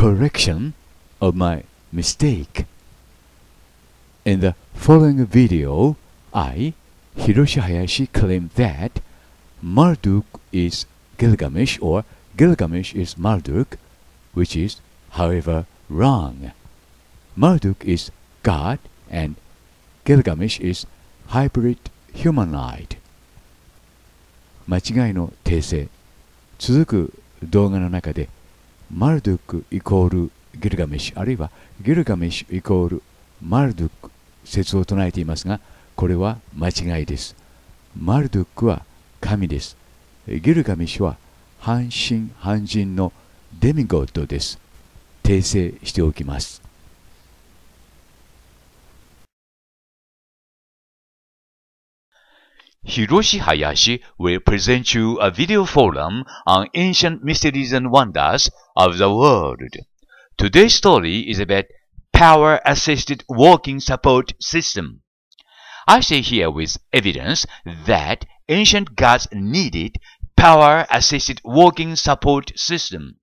correction of my mistake. In the following video, I, Hiroshi Hayashi, claim that Marduk is Gilgamesh or Gilgamesh is Marduk, which is, however, wrong. Marduk is God and Gilgamesh is hybrid humanoid. 間違いの訂正続く動画の中でマルドゥクイコールギルガメシュあるいはギルガメシュイコールマルドゥク説を唱えていますがこれは間違いですマルドゥクは神ですギルガメシュは半身半人のデミゴッドです訂正しておきます Hiroshi Hayashi will present you a video forum on ancient mysteries and wonders of the world. Today's story is about power-assisted walking support system. I say here with evidence that ancient gods needed power-assisted walking support system.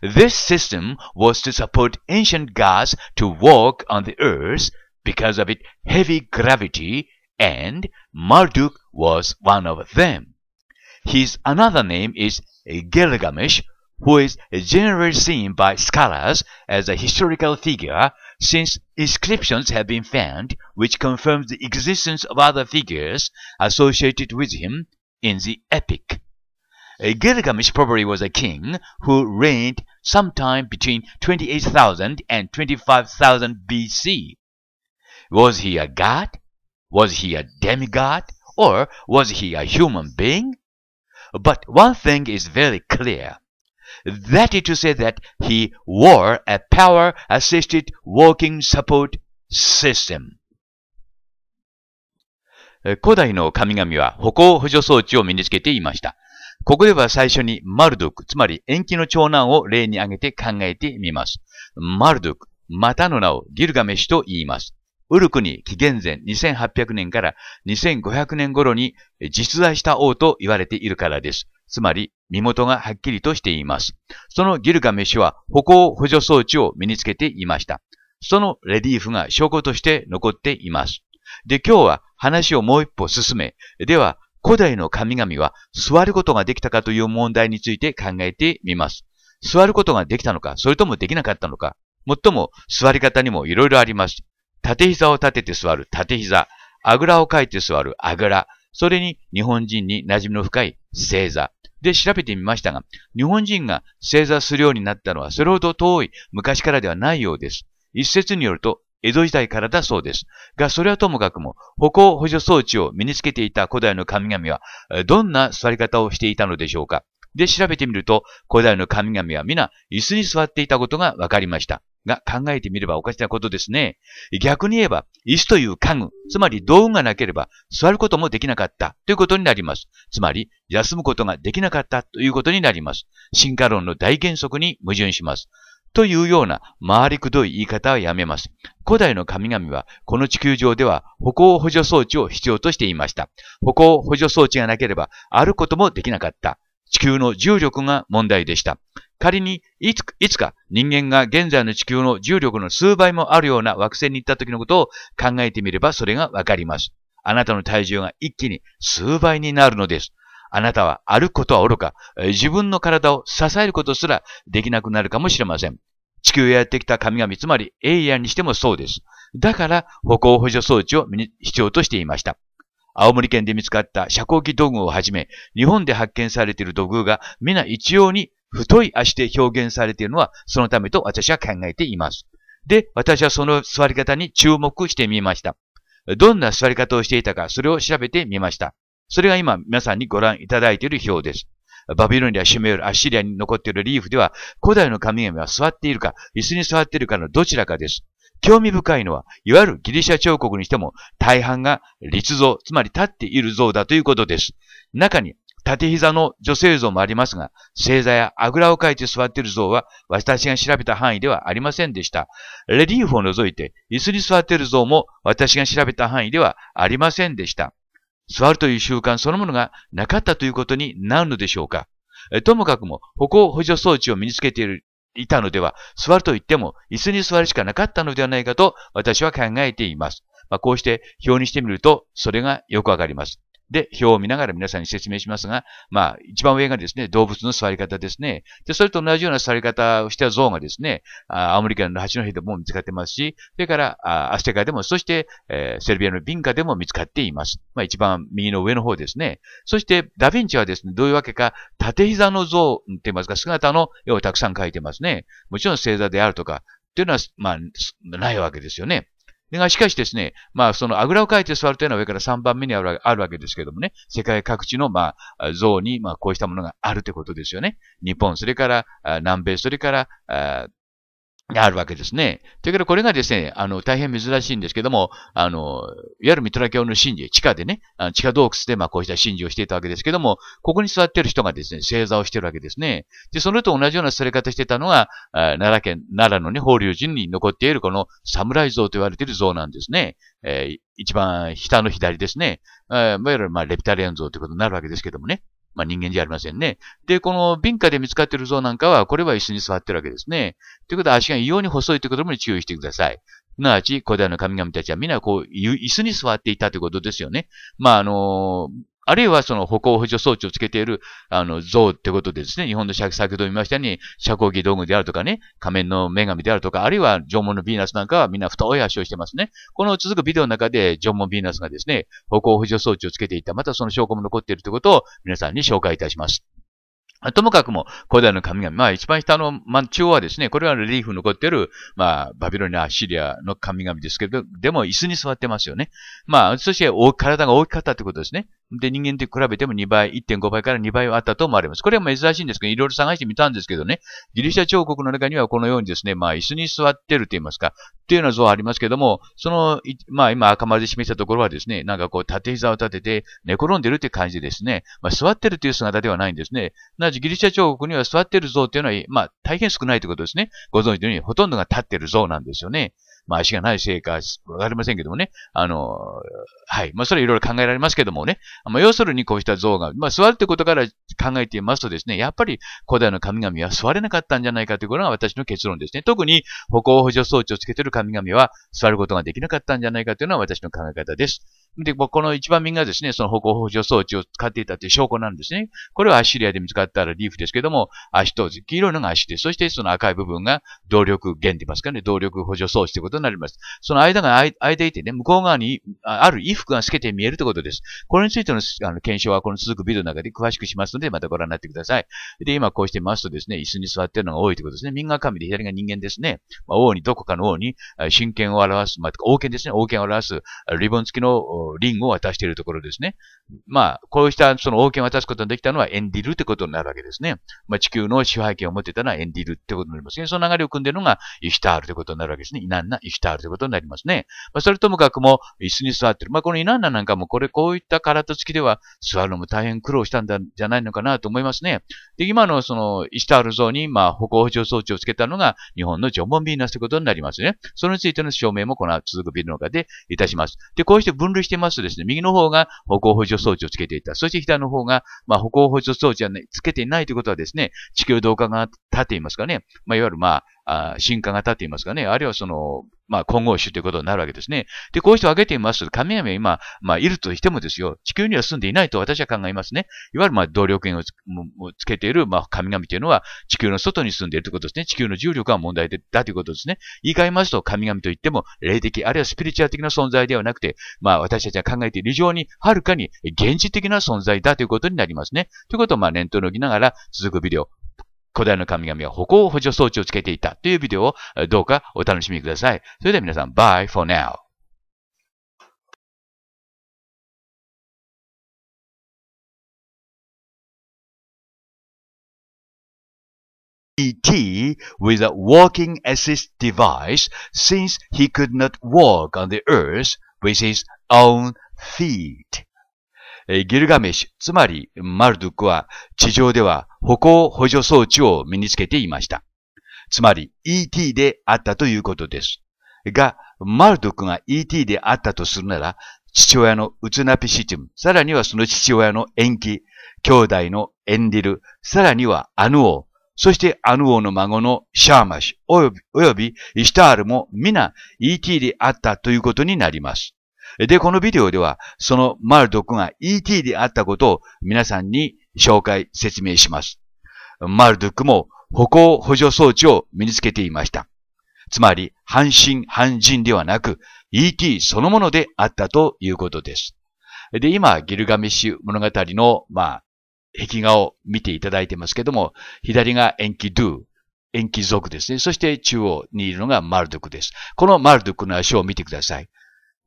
This system was to support ancient gods to walk on the earth because of its heavy gravity and Marduk was one of them. His another name is Gilgamesh, who is generally seen by scholars as a historical figure since inscriptions have been found which confirm the existence of other figures associated with him in the epic. Gilgamesh probably was a king who reigned sometime between 28,000 and 25,000 BC. Was he a god Was he a demigod or was he a human being? But one thing is very clear. That is to say that he wore a power-assisted walking support system. 古代の神々は歩行補助装置を身につけていました。ここでは最初にマルドゥク、つまり延期の長男を例に挙げて考えてみます。マルドゥク、またの名をギルガメシュと言います。ウルクに紀元前2800年から2500年頃に実在した王と言われているからです。つまり、身元がはっきりとしています。そのギルガメシュは歩行補助装置を身につけていました。そのレリーフが証拠として残っています。で、今日は話をもう一歩進め、では、古代の神々は座ることができたかという問題について考えてみます。座ることができたのか、それともできなかったのか。もっとも、座り方にもいろいろあります。縦膝を立てて座る縦膝、あぐらをかいて座るあぐら、それに日本人に馴染みの深い正座。で、調べてみましたが、日本人が正座するようになったのはそれほど遠い昔からではないようです。一説によると、江戸時代からだそうです。が、それはともかくも、歩行補助装置を身につけていた古代の神々は、どんな座り方をしていたのでしょうかで、調べてみると、古代の神々は皆椅子に座っていたことが分かりました。が、考えてみればおかしなことですね。逆に言えば、椅子という家具、つまり道具がなければ座ることもできなかったということになります。つまり、休むことができなかったということになります。進化論の大原則に矛盾します。というような回りくどい言い方はやめます。古代の神々はこの地球上では歩行補助装置を必要としていました。歩行補助装置がなければあることもできなかった。地球の重力が問題でした。仮にいついつか人間が現在の地球の重力の数倍もあるような惑星に行った時のことを考えてみればそれがわかります。あなたの体重が一気に数倍になるのです。あなたは歩くことはおろか、自分の体を支えることすらできなくなるかもしれません。地球へやってきた神々、つまりエイヤにしてもそうです。だから歩行補助装置を必要としていました。青森県で見つかった遮光器土偶をはじめ、日本で発見されている土偶が皆一様に太い足で表現されているのはそのためと私は考えています。で、私はその座り方に注目してみました。どんな座り方をしていたか、それを調べてみました。それが今皆さんにご覧いただいている表です。バビロンア、シュメール、アッシリアに残っているリーフでは、古代の神々は座っているか、椅子に座っているかのどちらかです。興味深いのは、いわゆるギリシャ彫刻にしても大半が立像、つまり立っている像だということです。中に縦膝の女性像もありますが、星座やあぐらをかいて座っている像は私が調べた範囲ではありませんでした。レリーフを除いて椅子に座っている像も私が調べた範囲ではありませんでした。座るという習慣そのものがなかったということになるのでしょうか。ともかくも歩行補助装置を身につけているいたのでは、座ると言っても椅子に座るしかなかったのではないかと私は考えています。まあ、こうして表にしてみると、それがよくわかります。で、表を見ながら皆さんに説明しますが、まあ、一番上がですね、動物の座り方ですね。で、それと同じような座り方をした像がですね、あムリカの八日でも見つかってますし、それから、あアステカでも、そして、えー、セルビアのビンカでも見つかっています。まあ、一番右の上の方ですね。そして、ダヴィンチはですね、どういうわけか、縦膝の像って言いますか、姿の絵をたくさん描いてますね。もちろん星座であるとか、というのは、まあ、ないわけですよね。が、しかしですね、まあ、そのあぐらをかいて座るというのは上から3番目にあるわけですけどもね、世界各地の、まあ、像に、まあ、こうしたものがあるということですよね。日本、それから、南米、それから、あるわけですね。というけど、これがですね、あの、大変珍しいんですけども、あの、いわゆるミトラ教の神事、地下でね、地下洞窟で、まあ、こうした神事をしていたわけですけども、ここに座ってる人がですね、正座をしてるわけですね。で、それと同じような座り方してたのが、奈良県、奈良のね、法隆寺に残っているこの侍像と言われている像なんですね。えー、一番下の左ですね。えー、いわゆる、まあ、レピタリアン像ということになるわけですけどもね。まあ、人間じゃありませんね。で、この敏感で見つかっている像なんかは、これは椅子に座ってるわけですね。ということは足が異様に細いということも注意してください。すなわち、古代の神々たちは皆こう、椅子に座っていたということですよね。まあ、あのあるいはその歩行補助装置をつけている、あの、像ってことでですね、日本の先ほど見ましたように、遮光器道具であるとかね、仮面の女神であるとか、あるいは縄文のヴィーナスなんかはみんな太い足をしてますね。この続くビデオの中で縄文ヴィーナスがですね、歩行補助装置をつけていた、またその証拠も残っているということを皆さんに紹介いたします。ともかくも、古代の神々、まあ一番下の、まあ、中央はですね、これはレリーフに残っている、まあバビロニア、シリアの神々ですけど、でも椅子に座ってますよね。まあ、そして体が大きかったってことですね。で、人間と比べても2倍、1.5倍から2倍はあったと思われます。これは珍しいんですけど、いろいろ探してみたんですけどね、ギリシャ彫刻の中にはこのようにですね、まあ、椅子に座ってると言いますか、っていうような像ありますけども、その、まあ、今赤丸で示したところはですね、なんかこう、縦膝を立てて、寝転んでるって感じですね。まあ、座ってるという姿ではないんですね。なぜギリシャ彫刻には座ってる像っていうのは、まあ、大変少ないということですね。ご存知のように、ほとんどが立ってる像なんですよね。まあ足がないせいかわかりませんけどもね、あの、はい。まあそれはいろいろ考えられますけどもね、まあ要するにこうした像が、まあ座るってことから考えていますとですね、やっぱり古代の神々は座れなかったんじゃないかということが私の結論ですね。特に歩行補助装置をつけている神々は座ることができなかったんじゃないかというのは私の考え方です。で、この一番右がですね、その歩行補助装置を使っていたという証拠なんですね。これはアッシリアで見つかったらリーフですけども、足と、黄色いのが足で、そしてその赤い部分が動力源って言いますかね、動力補助装置ということになります。その間が空いていてね、向こう側にある衣服が透けて見えるということです。これについてのあの検証はこの続くビデオの中で詳しくしますので、またご覧になってください。で、今こうしてますとですね、椅子に座っているのが多いということですね。右が神で左が人間ですね。まあ、王に、どこかの王に、真剣を表す、まあ、王権ですね、王権を表す、リボン付きのリンゴを渡しているところですね。まあ、こうしたその王権を渡すことができたのはエンディルってことになるわけですね。まあ、地球の支配権を持ってたのはエンディルってことになりますね。その流れを組んでいるのがイシュタールってことになるわけですね。イナンナ、イシュタールってことになりますね。まあ、それともかくも椅子に座ってる。まあ、このイナンナなんかもこれ、こういった体付きでは座るのも大変苦労したんだ、じゃないのかなと思いますね。で、今のそのイシュタール像に、まあ、歩行補助装置をつけたのが日本の縄文ビーナスということになりますね。それについての証明もこの続くビルの中でいたします。で、こうして分類してますとですね、右の方が歩行補助装置をつけていた。そして左の方が、まあ、歩行補助装置は、ね、つけていないということはですね、地球同化が立っていますかね。まあ、いわゆる、まあ、あ進化型って言いますかね、あるいはその、まあ、混合種ということになるわけですね。で、こうして挙げてみます。神々今、まあ、いるとしてもですよ、地球には住んでいないと私は考えますね。いわゆる、まあ、動力源をつけている、まあ、神々というのは、地球の外に住んでいるということですね。地球の重力は問題だということですね。言い換えますと、神々といっても、霊的、あるいはスピリチュアル的な存在ではなくて、まあ、私たちが考えている以上に、はるかに、現実的な存在だということになりますね。ということを、まあ、念頭に置きながら、続くビデオ、古代の神々は歩行補助装置をつけていたというビデオをどうかお楽しみください。それでは皆さん、Bye for now! ET with a walking assist device since he could not walk on the earth with his own feet. ギルガメシュ、つまりマルドゥクは地上では歩行補助装置を身につけていました。つまり ET であったということです。が、マルドゥクが ET であったとするなら、父親のウツナピシチム、さらにはその父親の延期、兄弟のエンディル、さらにはアヌ王、そしてアヌ王の孫のシャーマシュ、および、イシュシタールも皆 ET であったということになります。で、このビデオでは、そのマルドクが ET であったことを皆さんに紹介、説明します。マルドクも歩行補助装置を身につけていました。つまり、半身半人ではなく、ET そのものであったということです。で、今、ギルガメッシュ物語の、まあ、壁画を見ていただいてますけども、左がエンキドゥ、エンキ族ですね。そして中央にいるのがマルドクです。このマルドクの足を見てください。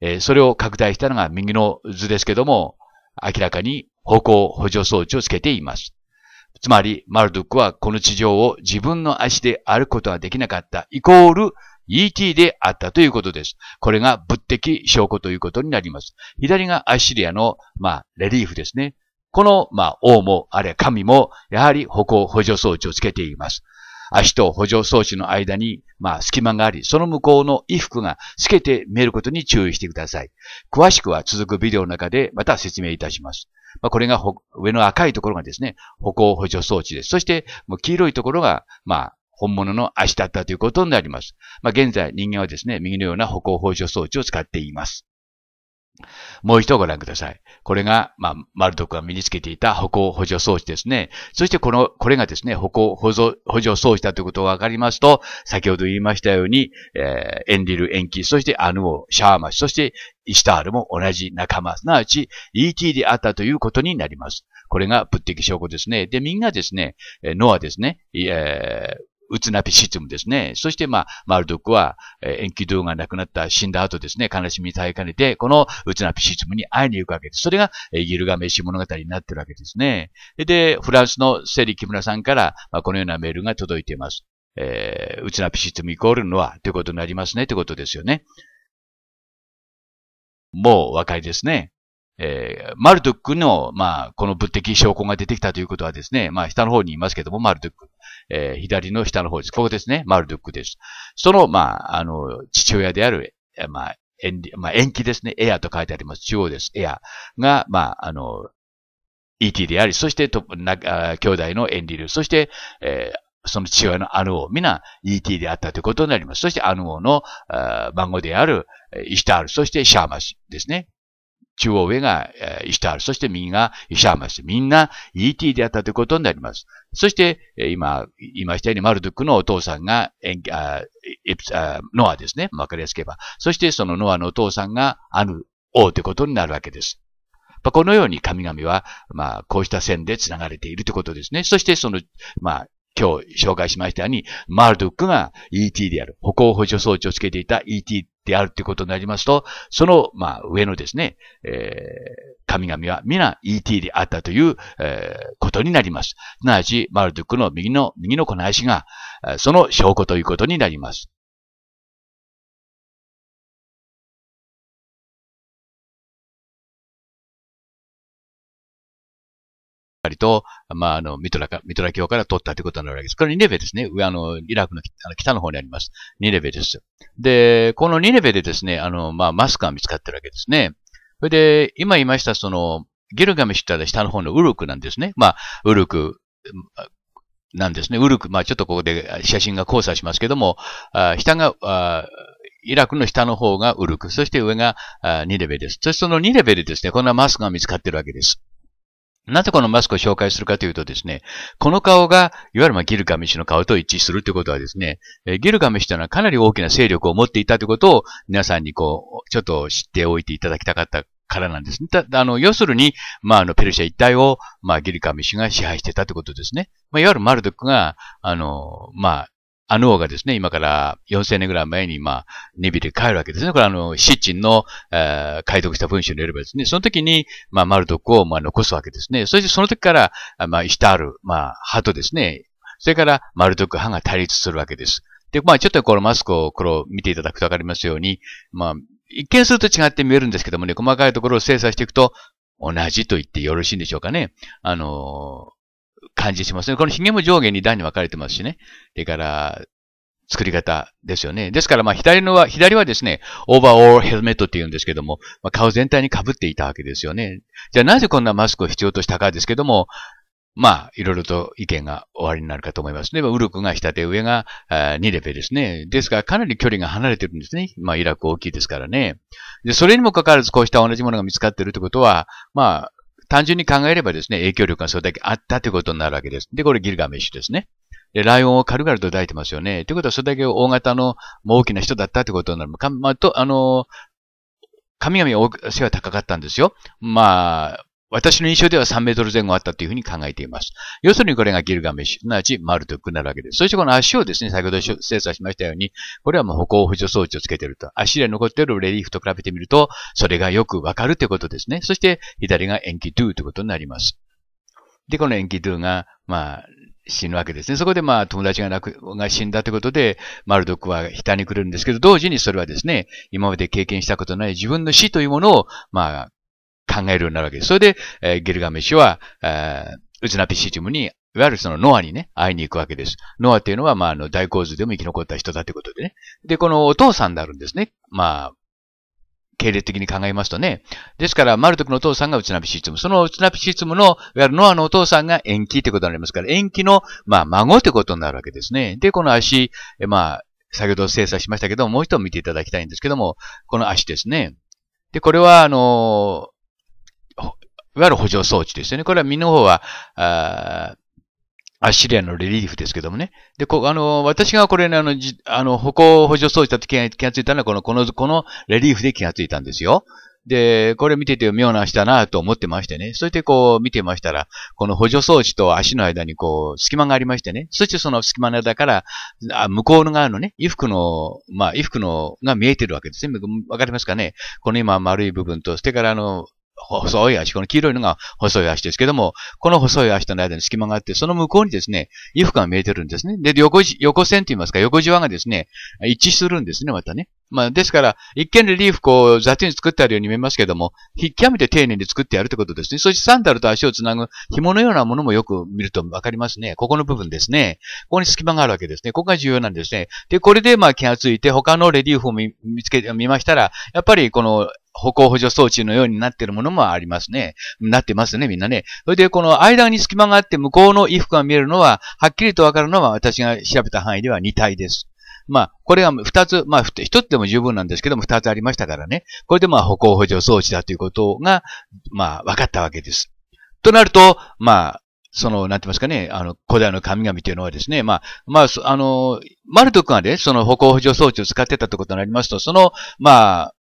えそれを拡大したのが右の図ですけども、明らかに方向補助装置をつけています。つまり、マルドックはこの地上を自分の足で歩くことはできなかった、イコール ET であったということです。これが物的証拠ということになります。左がアッシリアの、まあ、レリーフですね。この、まあ、王も、あるいは神も、やはり歩行補助装置をつけています。足と補助装置の間に、まあ、隙間があり、その向こうの衣服が透けて見えることに注意してください。詳しくは続くビデオの中でまた説明いたします。まあ、これが上の赤いところがですね、歩行補助装置です。そして、もう黄色いところが、まあ、本物の足だったということになります。まあ、現在人間はですね、右のような歩行補助装置を使っています。もう一度ご覧ください。これが、まあ、マルドクが身につけていた歩行補助装置ですね。そしてこの、これがですね、歩行補助、補助装置だということがわかりますと、先ほど言いましたように、えー、エンリル、エンキ、そしてアヌオ、シャーマシ、そしてイシタールも同じ仲間、すなわち ET であったということになります。これが物的証拠ですね。で、みんなですね、ノアですね、えー、うつなピシズムですね。そして、まあ、マルドックは、えー、延期動が亡くなった死んだ後ですね、悲しみに耐えかねて、このうつなピシズムに会いに行くわけです。それが、えー、ギルガメシ物語になってるわけですね。で、フランスのセリ・キムラさんから、まあ、このようなメールが届いています。えー、うつなピシズムイコールのは、ということになりますね、ということですよね。もう若いですね。えー、マルドックの、まあ、この物的証拠が出てきたということはですね、まあ、下の方にいますけども、マルドック。えー、左の下の方です。ここですね。マルドゥックです。その、まあ、あの、父親である、まあ、延期、まあ、延期ですね。エアと書いてあります。中央です。エアが、まあ、あの、ET であり、そしてとなあ、兄弟のエンリル、そして、えー、その父親のアヌ王、な ET であったということになります。そしてアヌ王のあ孫であるイシタール、そしてシャーマシですね。中央上が、えー、イシュタール、そして右がイシャーマス。みんな ET であったということになります。そして、えー、今、言いましたようにマルドゥックのお父さんがエンあエプあノアですね。わかりやすければ。そしてそのノアのお父さんがアヌ王ということになるわけです。このように神々は、まあ、こうした線で繋がれているということですね。そしてその、まあ、今日紹介しましたように、マルドックが ET である、歩行補助装置をつけていた ET であるということになりますと、その、まあ、上のですね、えー、神々は皆 ET であったという、えー、ことになります。すなわち、マルドックの右の、右のこの足が、その証拠ということになります。と、まあ、あの、ミトラか、ミトラ教から取ったということになるわけです。これニネベですね。上、あの、イラクの北の方にあります。ニネベです。で、このニネベでですね、あの、まあ、マスクが見つかってるわけですね。それで、今言いました、その、ギルガメシったら下の方のウルクなんですね。まあ、ウルク、なんですね。ウルク、まあ、ちょっとここで写真が交差しますけども、あ下があ、イラクの下の方がウルク、そして上があニレベです。そしてそのニレベでですね、こんなマスクが見つかってるわけです。なぜこのマスクを紹介するかというとですね、この顔が、いわゆるまギルガメシュの顔と一致するということはですね、えギルガメシュというのはかなり大きな勢力を持っていたということを皆さんにこう、ちょっと知っておいていただきたかったからなんです、ね。たあの、要するに、まあ、あの、ペルシャ一帯を、まあ、ギルガメシュが支配してたということですね。まあ、いわゆるマルドックが、あの、まあ、アヌ王がですね、今から4000年ぐらい前に、まあ、ネビで帰るわけですね。これあの、シッチンの、えー、解読した文章によればですね、その時に、まあ、マルドクを、まあ、残すわけですね。そしてその時から、まあ、イシタール、まあ、派とですね、それから、マルドク派が対立するわけです。で、まあ、ちょっとこのマスクを、これを見ていただくとわかりますように、まあ、一見すると違って見えるんですけどもね、細かいところを精査していくと、同じと言ってよろしいんでしょうかね。あのー感じしますね。このヒゲも上下に段に分かれてますしね。それから、作り方ですよね。ですから、まあ、左のは、左はですね、オーバーオールヘルメットって言うんですけども、まあ、顔全体に被っていたわけですよね。じゃあ、なぜこんなマスクを必要としたかですけども、まあ、いろいろと意見が終わりになるかと思います。あ、ウルクが下手、上が2レベですね。ですから、かなり距離が離れてるんですね。まあ、イラク大きいですからね。で、それにもかかわらず、こうした同じものが見つかっているということは、まあ、単純に考えればですね、影響力がそれだけあったということになるわけです。で、これギルガメッシュですね。で、ライオンを軽々と抱いてますよね。ということは、それだけ大型の、もう大きな人だったということになる。まあ、と、あの、神々は背が高かったんですよ。まあ、私の印象では3メートル前後あったというふうに考えています。要するにこれがギルガメッシュ、すなわちマルドックになるわけです。そしてこの足をですね、先ほど精査しましたように、これはもう歩行補助装置をつけていると。足で残っているレリーフと比べてみると、それがよくわかるということですね。そして左が延期ドゥということになります。で、この延期ドゥが、まあ、死ぬわけですね。そこでまあ友達が亡く、が死んだということで、マルドックは悲嘆に来るんですけど、同時にそれはですね、今まで経験したことない自分の死というものを、まあ、考えるようになるわけです。それで、えー、ゲルガメシは、えー、ウズナピシチムに、いわゆるそのノアにね、会いに行くわけです。ノアっていうのは、まあ、あの、大洪水でも生き残った人だってことでね。で、このお父さんであるんですね。まあ、系列的に考えますとね。ですから、マルトクのお父さんがウチナピシツム。そのウチナピシツムの、いわゆるノアのお父さんが延期ってことになりますから、延期の、まあ、孫ってことになるわけですね。で、この足、まあ、先ほど精査しましたけども、もう一度見ていただきたいんですけども、この足ですね。で、これは、あの、いわゆる補助装置ですよね。これは身の方は、あアシリアのレリーフですけどもね。で、こ、あの、私がこれね、あの、じあの、歩行補助装置だと気が気がついたのは、この、この、このレリーフで気がついたんですよ。で、これ見てて妙な足だなと思ってましてね。そしてこう見てましたら、この補助装置と足の間にこう隙間がありましてね。そしてその隙間の間から、あ向こうの側のね、衣服の、まあ衣服のが見えてるわけですね。わかりますかねこの今丸い部分と、それからあの、細い足、この黄色いのが細い足ですけども、この細い足との間に隙間があって、その向こうにですね、衣服が見えてるんですね。で、横、横線と言いますか、横じわがですね、一致するんですね、またね。まあ、ですから、一見リリーフこう、雑に作ってあるように見えますけども、極めて丁寧に作ってやるってことですね。そしてサンダルと足をつなぐ紐のようなものもよく見るとわかりますね。ここの部分ですね。ここに隙間があるわけですね。ここが重要なんですね。で、これでまあ気がついて、他のレリーフを見つけてみましたら、やっぱりこの、歩行補助装置のようになっているものもありますね。なってますね、みんなね。それで、この間に隙間があって向こうの衣服が見えるのは、はっきりとわかるのは私が調べた範囲では2体です。まあ、これが二つ、まあ、一つでも十分なんですけども、二つありましたからね。これでまあ、歩行補助装置だということが、まあ、分かったわけです。となると、まあ、その、なんて言いますかね、あの、古代の神々というのはですね、まあ、まあ、あの、マルト君がね、その歩行補助装置を使ってたということになりますと、その、まあ、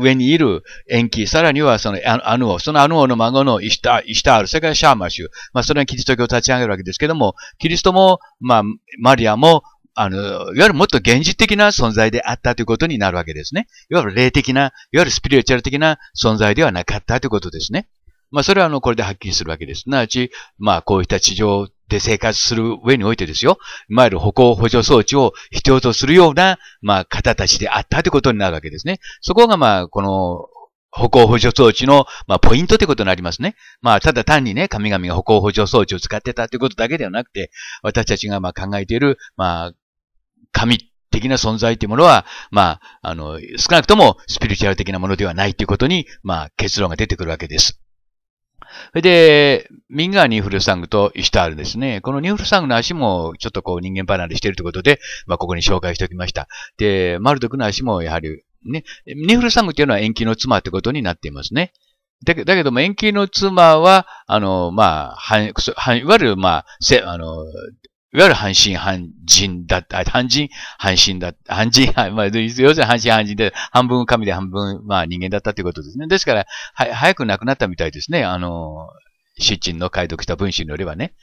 上にいる延期、さらにはそのアヌオ、そのアヌオの孫のイシタイシタール、それからシャーマシュ、まあ、それがキリスト教を立ち上げるわけですけども、キリストも、まあ、マリアも、あの、いわゆるもっと現実的な存在であったということになるわけですね。いわゆる霊的な、いわゆるスピリチュアル的な存在ではなかったということですね。まあ、それはあの、これではっきりするわけです。すなわち、まあ、こういった地上で生活する上においてですよ。いわゆる歩行補助装置を必要とするような、まあ、方たちであったということになるわけですね。そこが、まあ、この、歩行補助装置の、まあ、ポイントということになりますね。まあ、ただ単にね、神々が歩行補助装置を使ってたということだけではなくて、私たちが、まあ、考えている、まあ、神的な存在というものは、まあ、あの、少なくともスピリチュアル的なものではないということに、まあ、結論が出てくるわけです。それで、右側ニーフルサングとイシュタールですね。このニーフルサングの足もちょっとこう人間離れしているということで、まあ、ここに紹介しておきました。で、マルドクの足もやはり、ね、ニーフルサングというのは延期の妻ということになっていますね。だけども、延期の妻は、あの、まあ、いわゆる、まあ、せ、あの、いわゆる半信半人だった、半人、半信だった、半人、まあ、要するに半信半人で、半分神で半分、まあ人間だったということですね。ですから、は、早く亡くなったみたいですね。あの、出人の解読した文章によればね。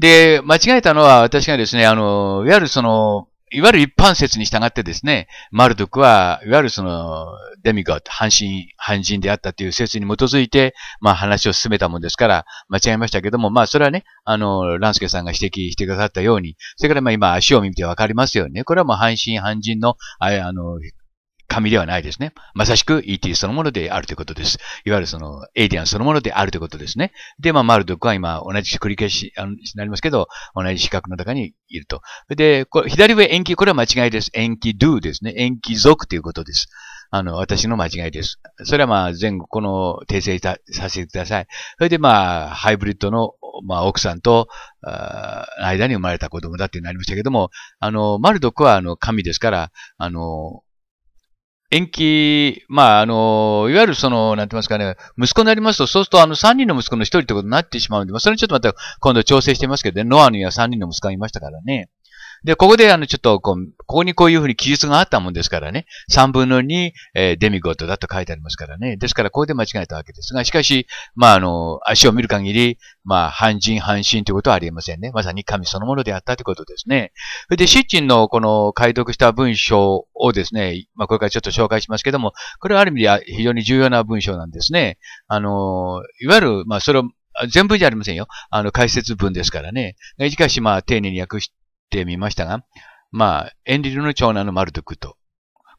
で、間違えたのは私がですね、あの、いわゆるその、いわゆる一般説に従ってですね、マルドクは、いわゆるその、デミガート、半身、半人であったという説に基づいて、まあ話を進めたもんですから、間違えましたけども、まあそれはね、あの、ランスケさんが指摘してくださったように、それからまあ今足を見てわかりますよね。これはもう半身半人の、あの、紙ではないですね。まさしく ET そのものであるということです。いわゆるその、エイリアンそのものであるということですね。で、まあ、マルドックは今、同じ繰り返し、あの、になりますけど、同じ四角の中にいると。で、これ左上延期、これは間違いです。延期 do ですね。延期族ということです。あの、私の間違いです。それはまあ、前後、この、訂正させてください。それでまあ、ハイブリッドの、まあ、奥さんと、間に生まれた子供だってなりましたけども、あの、マルドックは、あの、神ですから、あの、延期、まあ、あの、いわゆるその、なんて言いますかね、息子になりますと、そうするとあの3人の息子の1人ってことになってしまうんで、まあ、それちょっとまた今度調整してますけどね、ノアには3人の息子がいましたからね。で、ここで、あの、ちょっとこう、ここにこういうふうに記述があったもんですからね、3分の2、えー、デミゴットだと書いてありますからね、ですからここで間違えたわけですが、しかし、まあ、あの、足を見る限り、まあ、半人半身ということはありえませんね。まさに神そのものであったということですね。それで、シッチンのこの解読した文章をですね、まあ、これからちょっと紹介しますけども、これはある意味では非常に重要な文章なんですね。あの、いわゆる、まあ、それを全文じゃありませんよ。あの、解説文ですからね。しかし、まあ、丁寧に訳しってみましたが、まあ、エンリルの長男のマルドクと。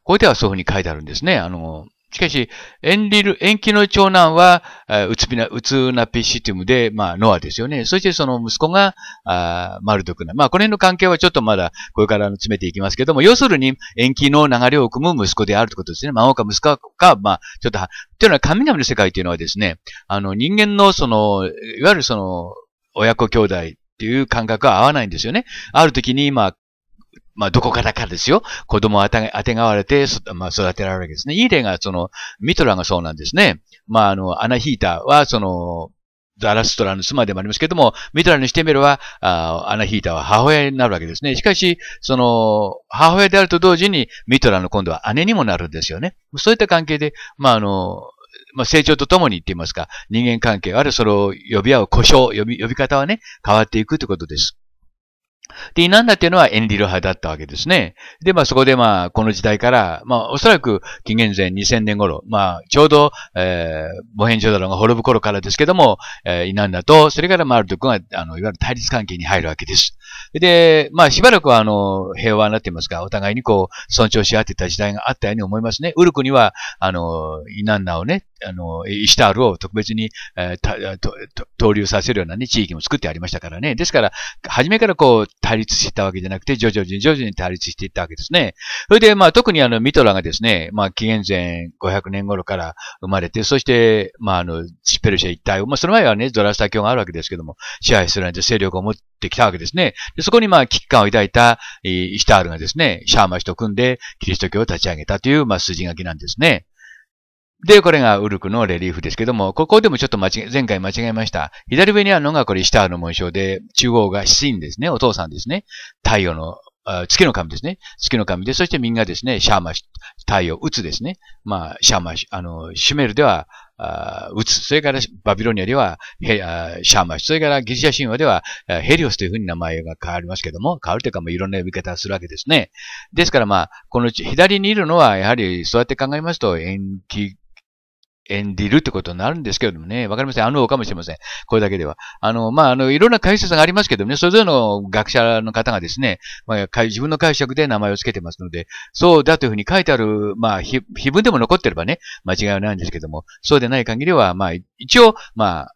ここではそういうふうに書いてあるんですね。あの、しかし、エンリル、延期の長男は、うつびな、うつなピシティムで、まあ、ノアですよね。そしてその息子が、あマルドクな。まあ、この辺の関係はちょっとまだ、これから詰めていきますけども、要するに、延期の流れを組む息子であるということですね。孫か息子か、まあ、ちょっと、というのは、神々の世界というのはですね、あの、人間のその、いわゆるその、親子兄弟っていう感覚は合わないんですよね。ある時に、まあ、まあ、どこからかですよ。子供をあてがわれて、まあ、育てられるわけですね。いい例が、その、ミトラがそうなんですね。まあ、あの、アナヒータは、その、ザラストラの妻でもありますけども、ミトラにしてみれば、アナヒータは母親になるわけですね。しかし、その、母親であると同時に、ミトラの今度は姉にもなるんですよね。そういった関係で、まあ、あの、まあ、成長とともにって言いますか、人間関係、あるいはその呼び合う故障、呼び、呼び方はね、変わっていくということです。で、イナンダっていうのはエンリル派だったわけですね。で、まあそこでまあこの時代から、まあおそらく紀元前2000年頃、まあちょうど、えー、ボヘンジョダロが滅ぶ頃からですけども、えー、イナンダと、それからマルト君が、あの、いわゆる対立関係に入るわけです。で、まあしばらくはあの、平和になっていますが、お互いにこう、尊重し合ってた時代があったように思いますね。ウルクには、あの、イナンダをね、あの、イシタールを特別に、えー、投入させるような、ね、地域も作ってありましたからね。ですから、初めからこう、対立していたわけじゃなくて、徐々に徐々に対立していったわけですね。それで、まあ、特にあの、ミトラがですね、まあ、紀元前500年頃から生まれて、そして、まあ、あの、ペルシャ一帯を、まあ、その前はね、ゾラスタ教があるわけですけども、支配するなんて勢力を持ってきたわけですね。でそこに、まあ、危機感を抱いた、イシタールがですね、シャーマ氏と組んで、キリスト教を立ち上げたという、まあ、筋書きなんですね。で、これがウルクのレリーフですけども、ここでもちょっと間違、前回間違えました。左上にあるのがこれシターの紋章で、中央がシンですね、お父さんですね。太陽の、月の神ですね。月の神で、そして右がですね、シャーマ、太陽、打つですね。まあ、シャーマ、あの、シュメルでは、打つ。それからバビロニアではヘあシャーマシ。それからギリシャ神話ではヘリオスというふうに名前が変わりますけども、変わるというかもいろんな呼び方をするわけですね。ですからまあ、この左にいるのはやはりそうやって考えますと延期演じるってことになるんですけれどもね。わかりません。あの、かもしれません。これだけでは。あの、まあ、あの、いろんな解説がありますけどもね、それぞれの学者の方がですね、まあ、自分の解釈で名前を付けてますので、そうだというふうに書いてある、まあ、非文でも残ってればね、間違いはないんですけども、そうでない限りは、まあ、一応、まあ、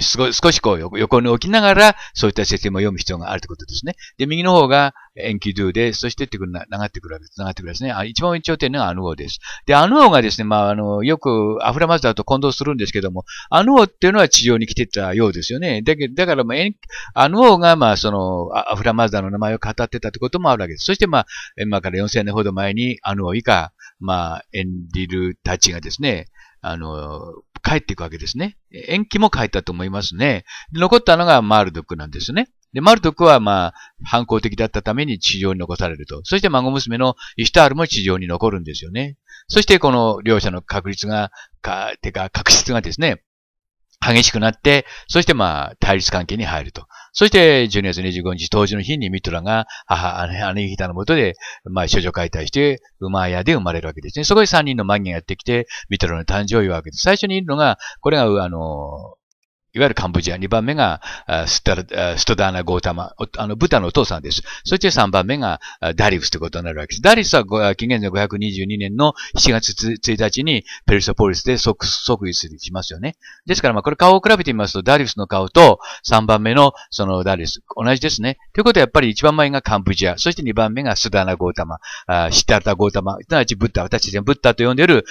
すごい、少しこう横に置きながら、そういった説明も読む必要があるということですね。で、右の方が延期 do で、そしてってくる、流ってくるわけです。流ってくるですね。あ一番一応点のがアヌオです。で、アヌオがですね、まあ、あの、よくアフラマズダと混同するんですけども、アヌオっていうのは地上に来てたようですよね。だけだから、まあ、アヌオが、まあ、その、アフラマズダの名前を語ってたってこともあるわけです。そして、まあ、今から4000年ほど前に、アヌオ以下、まあ、エンリルたちがですね、あの、帰っていくわけですね。延期も書いたと思いますね。残ったのがマルドックなんですね。で、マルドックは、まあ、反抗的だったために地上に残されると。そして孫娘のイシュタールも地上に残るんですよね。そして、この両者の確率が、か、てか、確執がですね、激しくなって、そしてまあ、対立関係に入ると。そして、12月25日、当時の日にミトラが母、姉姉、ヒタのもとで、まあ、処女解体して、馬屋で生まれるわけですね。そこで3人のマ人がやってきて、ミトラの誕生を祝うわけです。最初にいるのが、これが、あの、いわゆるカンボジア。2番目がスタストダーナ・ゴータマ、あの、ブタのお父さんです。そして3番目がダリウスということになるわけです。ダリウスは紀元前522年の7月1日にペルソポリスで即即位しますよね。ですから、まあ、これ顔を比べてみますと、ダリウスの顔と3番目のそのダリウス、同じですね。ということは、やっぱり1番前がカンボジア、そして2番目がスダーナ・ゴータマ、シタルタ・ゴータマ、すなわちブッダ、私たちがブッダと呼んでいる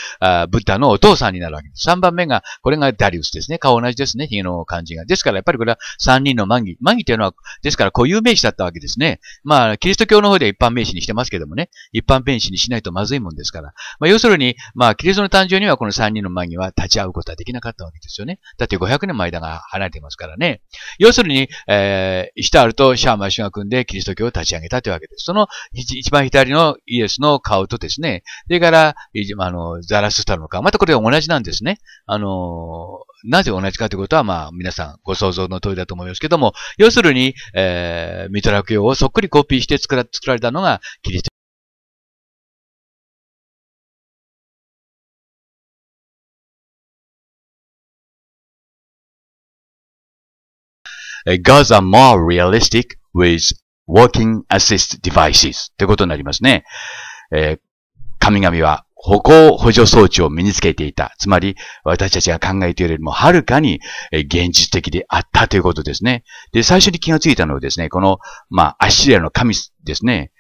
ブッダのお父さんになるわけです。3番目が、これがダリウスですね。顔同じですね。ヒゲのの感じが。ですからやっぱりこれは三人の満義。万義というのは、ですから固有名詞だったわけですね。まあ、キリスト教の方では一般名詞にしてますけどもね、一般名詞にしないとまずいもんですから。まあ、要するに、まあ、キリストの誕生にはこの三人の万義は立ち会うことはできなかったわけですよね。だって500年前だが離れてますからね。要するに、えー、イシタールとシャーマン氏が組んでキリスト教を立ち上げたというわけです。その一番左のイエスの顔とですね、それから、あの、ザラスタの顔。またこれは同じなんですね。あの、なぜ同じかということは、まあ、皆さんご想像の通りだと思いますけども、要するに、えー、ミトラク用をそっくりコピーして作ら作られたのがキリスト gods are more realistic with working assist devices ってことになりますね。えー、神々は歩行補助装置を身につけていた。つまり、私たちが考えているよりもはるかに現実的であったということですね。で、最初に気がついたのはですね、この、まあ、アッシリアの神ですね。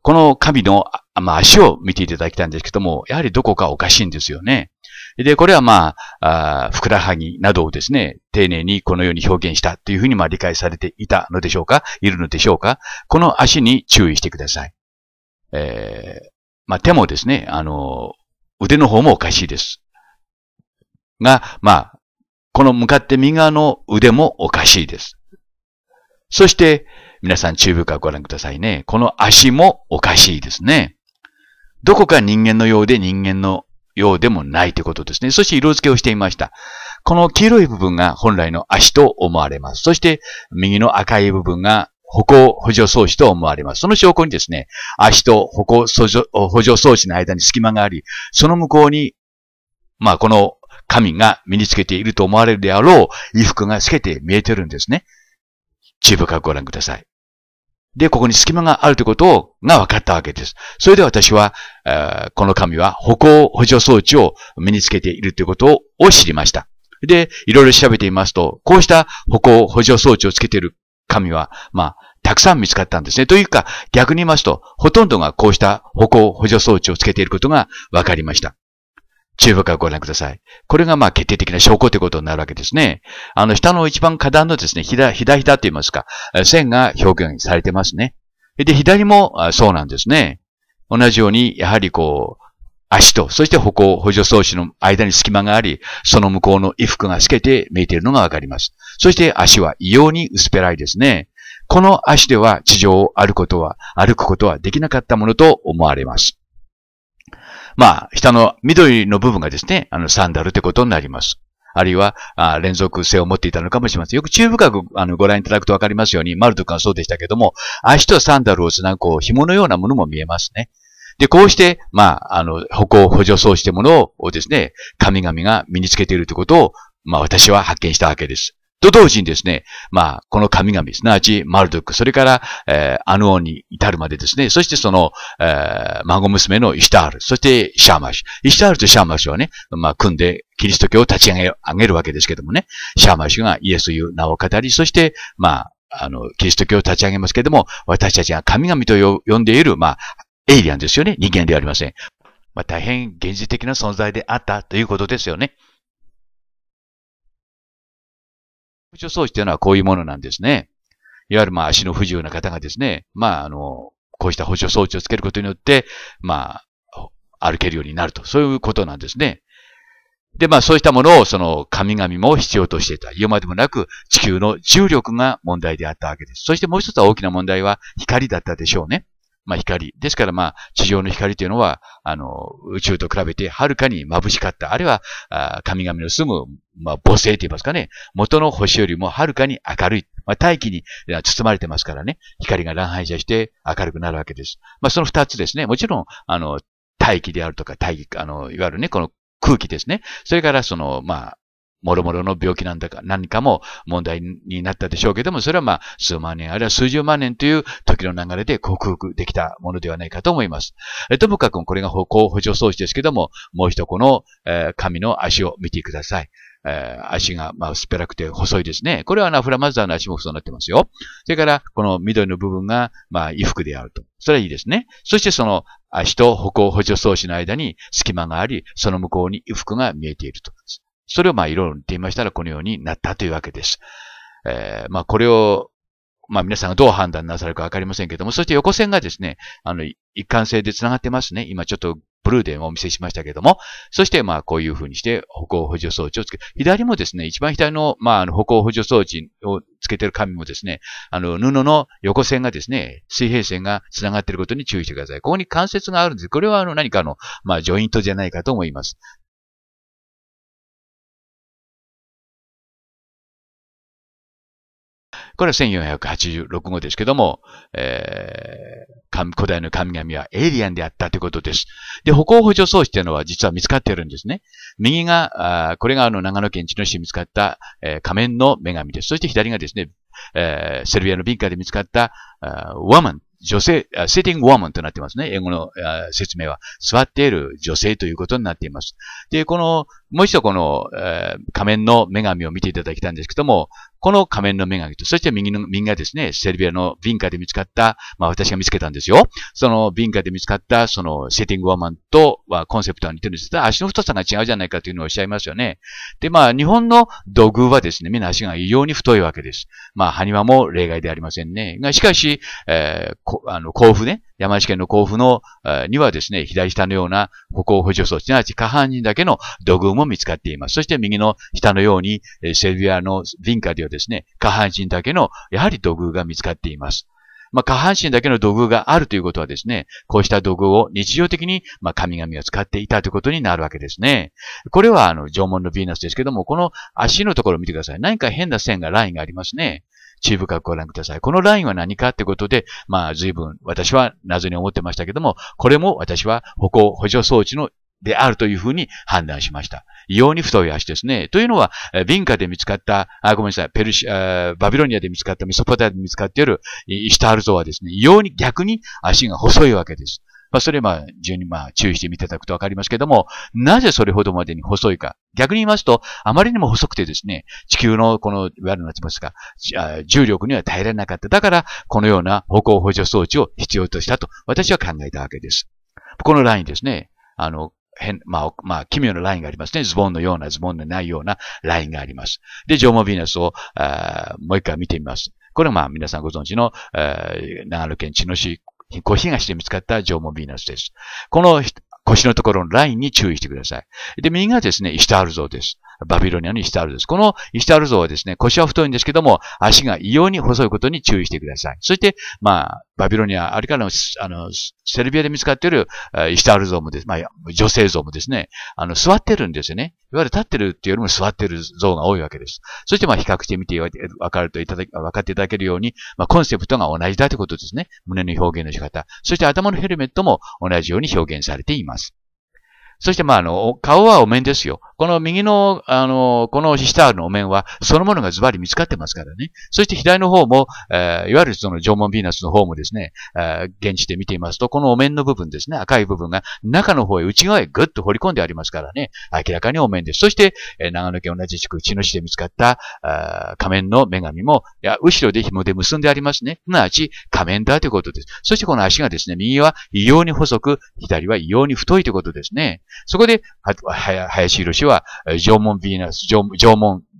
この神の、まあ、足を見ていただきたいんですけども、やはりどこかおかしいんですよね。で、これはまあ、あふくらはぎなどをですね、丁寧にこのように表現したというふうにまあ理解されていたのでしょうかいるのでしょうかこの足に注意してください。えー、まあ、手もですね、あの、腕の方もおかしいです。が、まあ、この向かって右側の腕もおかしいです。そして、皆さん中部からご覧くださいね。この足もおかしいですね。どこか人間のようで人間のようでもないということですね。そして色付けをしていました。この黄色い部分が本来の足と思われます。そして右の赤い部分が歩行補助装置と思われます。その証拠にですね、足と歩行補助装置の間に隙間があり、その向こうに、まあ、この神が身につけていると思われるであろう衣服が透けて見えてるんですね。注意深くご覧ください。で、ここに隙間があるということが分かったわけです。それで私は、えー、この神は歩行補助装置を身につけているということを知りました。で、いろいろ調べてみますと、こうした歩行補助装置をつけている神は、まあ、たくさん見つかったんですね。というか、逆に言いますと、ほとんどがこうした歩行補助装置をつけていることが分かりました。中部からご覧ください。これがまあ決定的な証拠ということになるわけですね。あの、下の一番下段のですね、ひだ、ひだひだと言いますか、線が表現されてますね。で、左もそうなんですね。同じように、やはりこう、足と、そして歩行、補助装置の間に隙間があり、その向こうの衣服が透けて見えているのがわかります。そして足は異様に薄っぺらいですね。この足では地上を歩くことは、歩くことはできなかったものと思われます。まあ、下の緑の部分がですね、あの、サンダルってことになります。あるいは、あ連続性を持っていたのかもしれません。よく中深くあのご覧いただくとわかりますように、マルト君はそうでしたけども、足とサンダルをつなぐこう紐のようなものも見えますね。で、こうして、まあ、あの、歩行補助装置というものをですね、神々が身につけているということを、まあ私は発見したわけです。と同時にですね、まあ、この神々、すなわちマルドック、それから、えー、アヌオンに至るまでですね、そしてその、えー、孫娘のイシュタール、そしてシャーマシュ。イシュタールとシャーマシュはね、まあ、組んで、キリスト教を立ち上げ上げるわけですけどもね、シャーマシュがイエスという名を語り、そして、まあ、あの、キリスト教を立ち上げますけども、私たちが神々と呼んでいる、まあ、エイリアンですよね。人間ではありません。まあ、大変現実的な存在であったということですよね。不調装置というのはこういうものなんですね。いわゆるまあ足の不自由な方がですね、まああの、こうした補助装置をつけることによって、まあ、歩けるようになると。そういうことなんですね。で、まあそうしたものをその神々も必要としていた。言うまでもなく地球の重力が問題であったわけです。そしてもう一つは大きな問題は光だったでしょうね。まあ、光。ですから、まあ、地上の光というのは、あの、宇宙と比べてはるかに眩しかった。あるいは、あ神々の住む、まあ、母星と言いますかね。元の星よりもはるかに明るい。まあ、大気に包まれてますからね。光が乱反射して明るくなるわけです。まあ、その二つですね。もちろん、あの、大気であるとか、大気、あの、いわゆるね、この空気ですね。それから、その、まあ、もろもろの病気なんだか何かも問題になったでしょうけども、それはまあ数万年あるいは数十万年という時の流れで克服できたものではないかと思います。えともかくこれが歩行補助装置ですけども、もう一度この、えー、の足を見てください。えー、足が、まあ、薄っぺらくて細いですね。これはアナフラマザーの足もそうなってますよ。それから、この緑の部分が、まあ、衣服であると。それはいいですね。そしてその足と歩行補助装置の間に隙間があり、その向こうに衣服が見えていると。それをまあいろいろ言ってみましたらこのようになったというわけです。えー、まあこれを、まあ皆さんがどう判断なさるかわかりませんけども、そして横線がですね、あの、一貫性で繋がってますね。今ちょっとブルーでお見せしましたけども、そしてまあこういう風にして歩行補助装置をつけ、左もですね、一番左のまああの歩行補助装置をつけてる紙もですね、あの布の横線がですね、水平線が繋がっていることに注意してください。ここに関節があるんです。これはあの何かのまあジョイントじゃないかと思います。これは1486号ですけども、えー、古代の神々はエイリアンであったということです。で、歩行補助装置というのは実は見つかってるんですね。右が、あこれがあの長野県知野市で見つかった、えー、仮面の女神です。そして左がですね、えー、セルビアのビンカで見つかった、あワーマン、女性、セティングォーマンとなってますね。英語の説明は。座っている女性ということになっています。で、このもう一度この、えー、仮面の女神を見ていただきたいんですけども、この仮面の女神と、そして右の、右がですね、セルビアの民家で見つかった、まあ私が見つけたんですよ。その民家で見つかった、そのセーティングワーマンとはコンセプトは似てるんですが、足の太さが違うじゃないかというのをおっしゃいますよね。で、まあ日本の土偶はですね、みんな足が異様に太いわけです。まあ埴輪も例外でありませんね。が、しかし、えー、あの、甲府ね、山梨県の甲府の、にはですね、左下のような歩行補助装置、すなわち下半身だけの土偶も見つかっています。そして右の下のように、セルビアのヴィンカではですね、下半身だけの、やはり土偶が見つかっています。まあ、下半身だけの土偶があるということはですね、こうした土偶を日常的に、まあ、神々を使っていたということになるわけですね。これは、あの、縄文のヴィーナスですけども、この足のところを見てください。何か変な線が、ラインがありますね。注意深くご覧ください。このラインは何かってことで、まあ随分私は謎に思ってましたけども、これも私は歩行補助装置のであるというふうに判断しました。異様に太い足ですね。というのは、民家で見つかった、あ、ごめんなさい、ペルシア、バビロニアで見つかった、ミソポタで見つかっているイシタール像はですね、異様に逆に足が細いわけです。まあ、それまあ、順にまあ、注意して見ていただくとわかりますけども、なぜそれほどまでに細いか。逆に言いますと、あまりにも細くてですね、地球のこの、いわゆるなってますか、重力には耐えられなかった。だから、このような歩行補助装置を必要としたと、私は考えたわけです。このラインですね、あの、変、まあ、まあ、奇妙なラインがありますね。ズボンのような、ズボンのないようなラインがあります。で、縄文ヴィーナスを、あもう一回見てみます。これはまあ皆さんご存知の、えー、長野県茅野市腰東で見つかった縄文ヴィーナスです。この腰のところのラインに注意してください。で、右がですね、イシタール像です。バビロニアのイシタールです。このイシタール像はですね、腰は太いんですけども、足が異様に細いことに注意してください。そして、まあ、バビロニア、あれからの、あの、セルビアで見つかっているイシタール像もです、まあ、女性像もですね、あの、座ってるんですよね。いわゆる立ってるっていうよりも座ってる像が多いわけです。そして、まあ、比較してみて分かるといただき、分かっていただけるように、まあ、コンセプトが同じだということですね。胸の表現の仕方。そして頭のヘルメットも同じように表現されています。そして、まあ、あの、顔はお面ですよ。この右の、あの、この下のお面は、そのものがズバリ見つかってますからね。そして左の方も、えー、いわゆるその縄文ヴィーナスの方もですね、えー、現地で見ていますと、このお面の部分ですね、赤い部分が中の方へ、内側へぐっと掘り込んでありますからね、明らかにお面です。そして、えー、長野県同じ地区、内野市で見つかった、あ仮面の女神も、いや、後ろで紐で結んでありますね。すなわち、仮面だということです。そしてこの足がですね、右は異様に細く、左は異様に太いということですね。そこで、は林博士はは、縄文ヴィーナス、縄文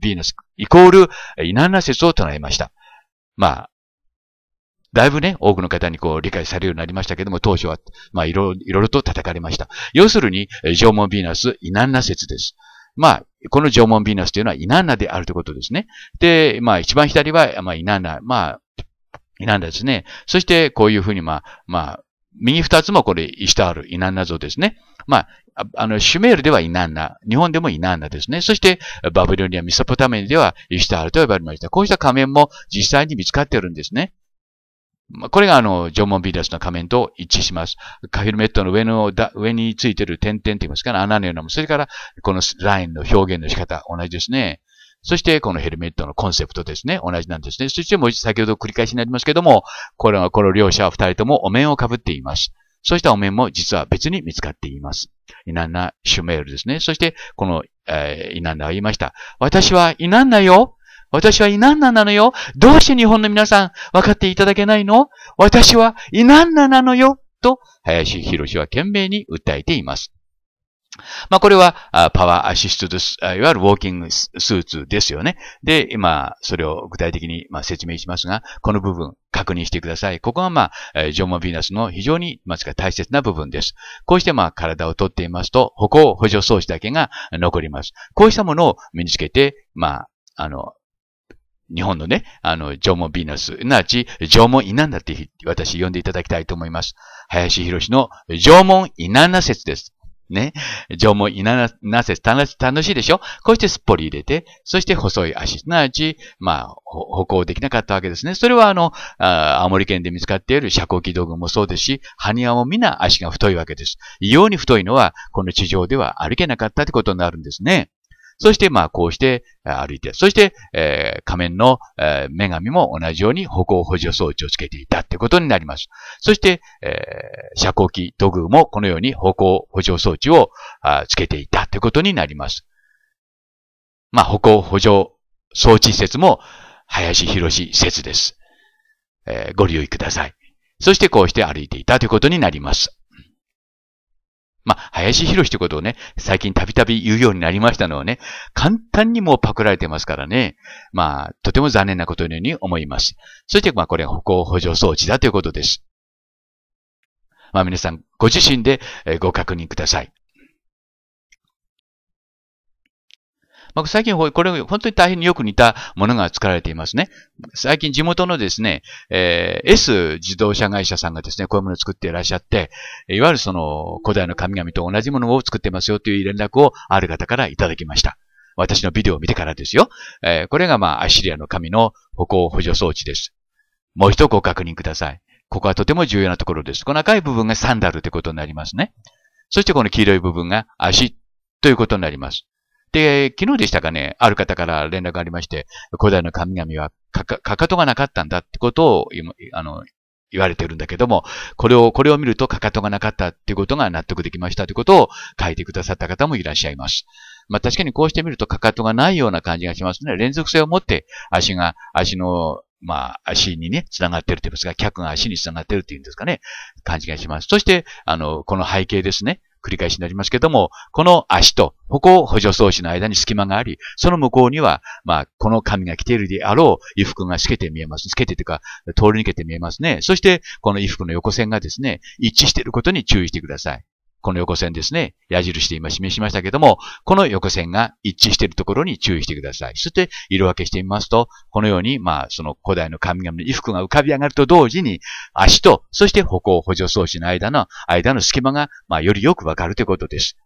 ヴィーナス、イコール、イナンナ説を唱えました。まあ、だいぶね、多くの方にこう理解されるようになりましたけども、当初は、まあ、いろいろと叩かれました。要するに、縄文ヴィーナス、イナンナ説です。まあ、この縄文ヴィーナスというのはイナンナであるということですね。で、まあ、一番左は、まあ、イナンナ、まあ、イナンナですね。そして、こういうふうに、まあ、まあ、右二つもこれ、イシタール、イナンナ像ですね。まあ、あの、シュメールではイナンナ、日本でもイナンナですね。そして、バブリオニア、ミサポタメではイシタールと呼ばれました。こうした仮面も実際に見つかっているんですね。これがあの、縄文ビーダスの仮面と一致します。カフィルメットの上の、上についてる点々って言いますかね、穴のようなも、それから、このラインの表現の仕方、同じですね。そして、このヘルメットのコンセプトですね。同じなんですね。そして、もう一度先ほど繰り返しになりますけども、これは、この両者は二人ともお面をかぶっています。そうしたお面も実は別に見つかっています。イナンナ・シュメールですね。そして、この、えー、イナンナは言いました。私はイナンナよ私はイナンナなのよどうして日本の皆さん分かっていただけないの私はイナンナなのよと、林博士は懸命に訴えています。まあ、これはパワーアシストです。いわゆるウォーキングスーツですよね。で、今、それを具体的に説明しますが、この部分確認してください。ここが、まあ、ジョンモヴィーナスの非常に、まあ、大切な部分です。こうして、まあ、体をとっていますと、歩行補助装置だけが残ります。こうしたものを身につけて、まあ、あの、日本のね、あの、縄文ヴィーナス、すなわち、縄文イナンナって私呼んでいただきたいと思います。林博の縄文イナンナ説です。ね。縄文いななせ楽し、いでしょこうしてすっぽり入れて、そして細い足、すなわち、まあ、歩行できなかったわけですね。それはあの、あ青森県で見つかっている遮光器道具もそうですし、埴輪も皆足が太いわけです。異様に太いのは、この地上では歩けなかったってことになるんですね。そして、まあ、こうして歩いて、そして、えー、仮面の、えー、女神も同じように歩行補助装置をつけていたってことになります。そして、えー、車高機、土偶もこのように歩行補助装置をつけていたってことになります。まあ、歩行補助装置説も、林博士説です。えー、ご留意ください。そしてこうして歩いていたということになります。まあ、林博士ってことをね、最近たびたび言うようになりましたのはね、簡単にもうパクられてますからね。まあ、とても残念なことのように思います。そして、まあ、これは歩行補助装置だということです。まあ、皆さん、ご自身でご確認ください。まあ、最近これ本当に大変によく似たものが作られていますね。最近地元のですね、えー、S 自動車会社さんがですね、こういうものを作っていらっしゃって、いわゆるその古代の神々と同じものを作ってますよという連絡をある方からいただきました。私のビデオを見てからですよ。えー、これがまあ、アシリアの神の歩行補助装置です。もう一度ご確認ください。ここはとても重要なところです。この赤い部分がサンダルということになりますね。そしてこの黄色い部分が足ということになります。で、昨日でしたかね、ある方から連絡がありまして、古代の神々はかか、かかとがなかったんだってことを、あの、言われてるんだけども、これを、これを見るとかかとがなかったっていうことが納得できましたということを書いてくださった方もいらっしゃいます。まあ確かにこうしてみるとかかとがないような感じがしますね。連続性を持って足が、足の、まあ足にね、繋がってるって言いますが、脚が足に繋がってるっていうんですかね、感じがします。そして、あの、この背景ですね。繰り返しになりますけども、この足とここを補助装置の間に隙間があり、その向こうには、まあ、この紙が来ているであろう衣服が透けて見えます。透けてというか、通り抜けて見えますね。そして、この衣服の横線がですね、一致していることに注意してください。この横線ですね、矢印で今示しましたけども、この横線が一致しているところに注意してください。そして色分けしてみますと、このように、まあ、その古代の神々の衣服が浮かび上がると同時に、足と、そして歩行補助装置の間の、間の隙間が、まあ、よりよくわかるということです。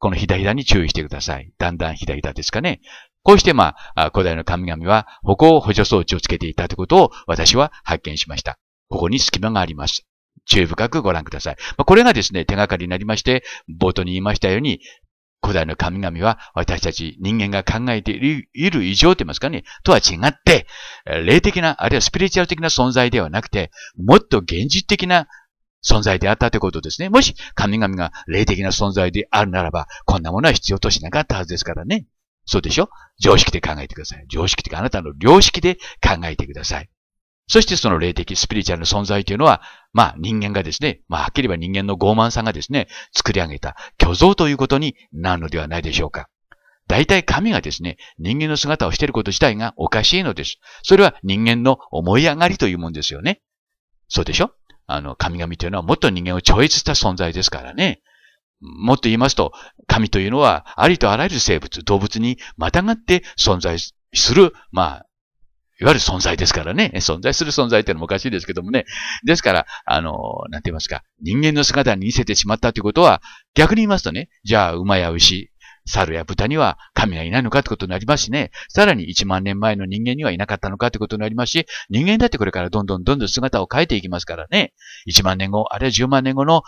この左だに注意してください。だんだん左だですかね。こうして、まあ、古代の神々は歩行補助装置をつけていたということを私は発見しました。ここに隙間があります。注意深くご覧ください。まあ、これがですね、手がかりになりまして、冒頭に言いましたように、古代の神々は私たち人間が考えている以上と言いますかね、とは違って、霊的な、あるいはスピリチュアル的な存在ではなくて、もっと現実的な存在であったということですね。もし神々が霊的な存在であるならば、こんなものは必要としなかったはずですからね。そうでしょ常識で考えてください。常識的あなたの良識で考えてください。そしてその霊的、スピリチュアルの存在というのは、まあ人間がですね、まあはっきり言えば人間の傲慢さがですね、作り上げた虚像ということになるのではないでしょうか。大体神がですね、人間の姿をしていること自体がおかしいのです。それは人間の思い上がりというもんですよね。そうでしょあの、神々というのはもっと人間を超越した存在ですからね。もっと言いますと、神というのはありとあらゆる生物、動物にまたがって存在する、まあ、いわゆる存在ですからね。存在する存在ってのもおかしいですけどもね。ですから、あの、なんて言いますか、人間の姿に似せてしまったということは、逆に言いますとね、じゃあ馬や牛、猿や豚には神がいないのかってことになりますしね、さらに1万年前の人間にはいなかったのかってことになりますし、人間だってこれからどんどんどんどん姿を変えていきますからね、1万年後、あるいは10万年後の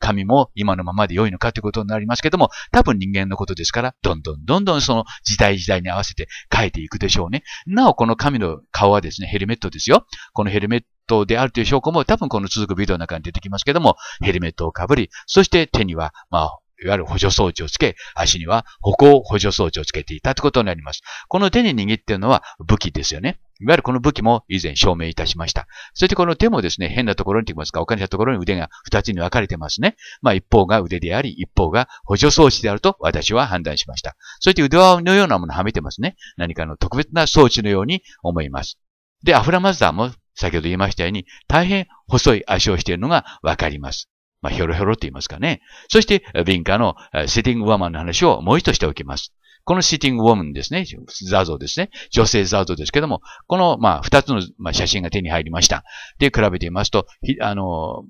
神も今のままで良いのかってことになりますけども、多分人間のことですから、どんどんどんどんその時代時代に合わせて変えていくでしょうね。なお、この神の顔はですね、ヘルメットですよ。このヘルメットであるという証拠も多分この続くビデオの中に出てきますけども、ヘルメットをかぶり、そして手には、まあ、いわゆる補助装置をつけ、足には歩行補助装置をつけていたということになります。この手に握っているのは武器ですよね。いわゆるこの武器も以前証明いたしました。そしてこの手もですね、変なところにと言いますか、おかしなところに腕が2つに分かれてますね。まあ一方が腕であり、一方が補助装置であると私は判断しました。そして腕輪のようなものをはめてますね。何かの特別な装置のように思います。で、アフラマズダーも先ほど言いましたように、大変細い足をしているのが分かります。まあ、ひょろひょろって言いますかね。そして、敏感のシティングウォーマンの話をもう一度しておきます。このシティングウォーマンですね、ザ像ですね、女性ザ像ですけども、この、まあ、二つの、ま写真が手に入りました。で、比べてみますと、あの、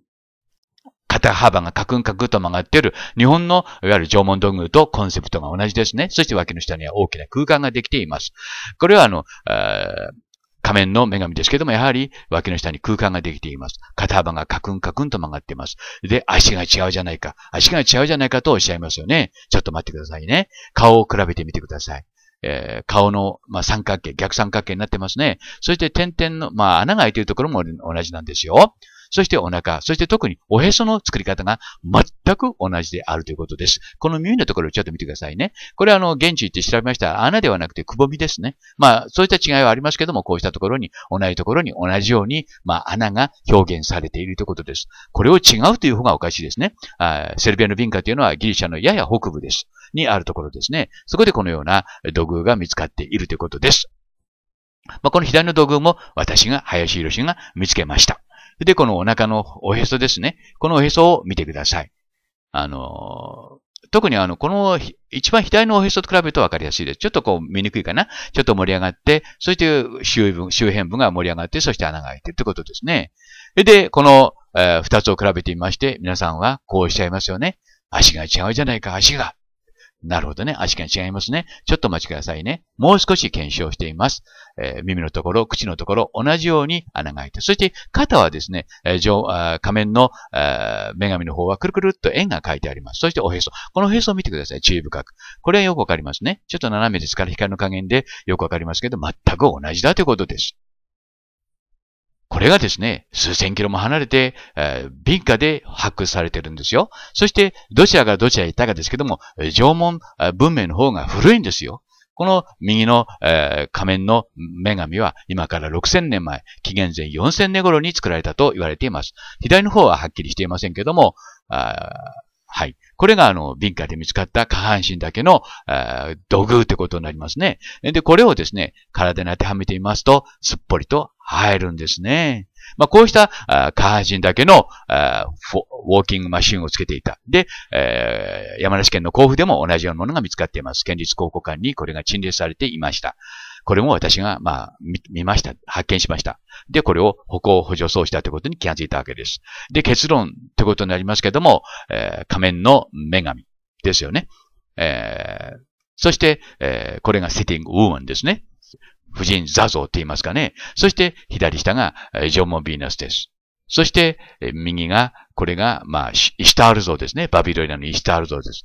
肩幅がカクンカクンと曲がっている日本のいわゆる縄文道具とコンセプトが同じですね。そして脇の下には大きな空間ができています。これはあの、仮面の女神ですけども、やはり脇の下に空間ができています。肩幅がカクンカクンと曲がっています。で、足が違うじゃないか。足が違うじゃないかとおっしゃいますよね。ちょっと待ってくださいね。顔を比べてみてください。えー、顔の、まあ、三角形、逆三角形になってますね。そして点々の、まあ、穴が開いているところも同じなんですよ。そしてお腹、そして特におへその作り方が全く同じであるということです。この耳のところをちょっと見てくださいね。これはあの、現地行って調べました穴ではなくてくぼみですね。まあ、そういった違いはありますけども、こうしたところに、同じところに同じように、まあ、穴が表現されているということです。これを違うという方がおかしいですね。あセルビアの文化というのはギリシャのやや北部です。にあるところですね。そこでこのような土偶が見つかっているということです。まあ、この左の土偶も私が林博が見つけました。で、このお腹のおへそですね。このおへそを見てください。あの、特にあの、この一番左のおへそと比べると分かりやすいです。ちょっとこう見にくいかな。ちょっと盛り上がって、そして周周辺部が盛り上がって、そして穴が開いてるってことですね。で、この、えー、二つを比べてみまして、皆さんはこうおっしゃいますよね。足が違うじゃないか、足が。なるほどね。足が違いますね。ちょっとお待ちくださいね。もう少し検証しています。えー、耳のところ、口のところ、同じように穴が開いて、そして肩はですね、えー、上あ仮面の、えー、女神の方はくるくるっと円が書いてあります。そしておへそ。このへそを見てください。注意深く。これはよくわかりますね。ちょっと斜めですから光の加減でよくわかりますけど、全く同じだということです。これがですね、数千キロも離れて、えー、民家で発掘されてるんですよ。そして、どちらがどちらへ行ったかですけども、縄文文明の方が古いんですよ。この右の、えー、仮面の女神は今から6000年前、紀元前4000年頃に作られたと言われています。左の方ははっきりしていませんけども、あはい。これが、あの、民家で見つかった下半身だけの、え土偶ってことになりますね。で、これをですね、体に当てはめてみますと、すっぽりと入るんですね。まあ、こうした下半身だけのウォーキングマシンをつけていた。で、えー、山梨県の甲府でも同じようなものが見つかっています。県立考古館にこれが陳列されていました。これも私が、まあ、見ました。発見しました。で、これを歩行補助装置だということに気がついたわけです。で、結論ってことになりますけども、えー、仮面の女神ですよね。えー、そして、えー、これがセティングウーマンですね。婦人座像って言いますかね。そして、左下が、えー、ジョンモン・ビーナスです。そして、えー、右が、これが、まあ、イシタール像ですね。バビロイナのイシタール像です。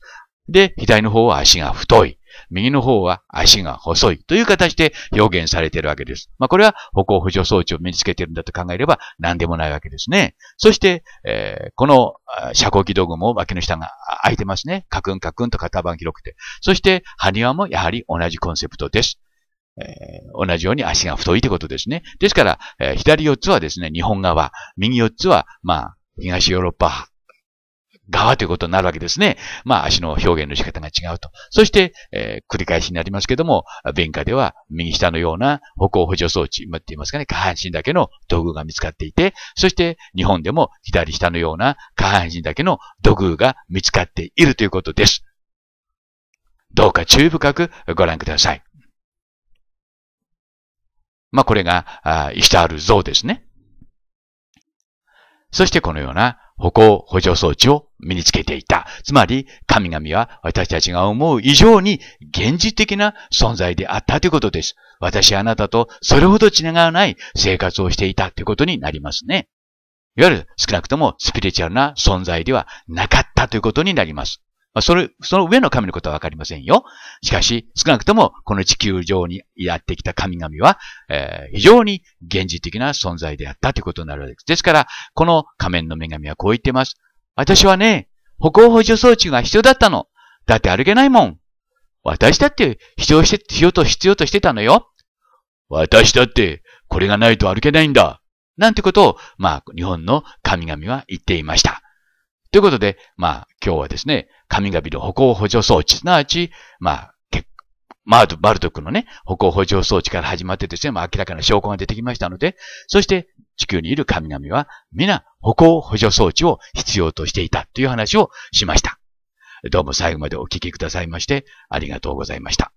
で、左の方は足が太い。右の方は足が細いという形で表現されているわけです。まあ、これは歩行補助装置を身につけているんだと考えれば何でもないわけですね。そして、えー、この遮光器道具も脇の下が開いてますね。カクンカクンと型番広くて。そして、埴輪もやはり同じコンセプトです。えー、同じように足が太いということですね。ですから、えー、左4つはですね、日本側、右4つは、まあ、東ヨーロッパ側ということになるわけですね。まあ、足の表現の仕方が違うと。そして、えー、繰り返しになりますけども、弁下では右下のような歩行補助装置、って言いますかね、下半身だけの道具が見つかっていて、そして日本でも左下のような下半身だけの土偶が見つかっているということです。どうか注意深くご覧ください。まあ、これが、あイシタール像ですね。そしてこのような歩行補助装置を身につけていた。つまり、神々は私たちが思う以上に現実的な存在であったということです。私はあなたとそれほど違わない生活をしていたということになりますね。いわゆる少なくともスピリチュアルな存在ではなかったということになります。まあ、それ、その上の神のことはわかりませんよ。しかし、少なくとも、この地球上にやってきた神々は、えー、非常に現実的な存在であったということになるわけです。ですから、この仮面の女神はこう言ってます。私はね、歩行補助装置が必要だったの。だって歩けないもん。私だって必要して、必要と必要としてたのよ。私だって、これがないと歩けないんだ。なんてことを、まあ、日本の神々は言っていました。ということで、まあ、今日はですね、神々の歩行補助装置、すなわち、まあ、マルバルトクのね、歩行補助装置から始まってですね、まあ、明らかな証拠が出てきましたので、そして地球にいる神々は皆歩行補助装置を必要としていたという話をしました。どうも最後までお聞きくださいまして、ありがとうございました。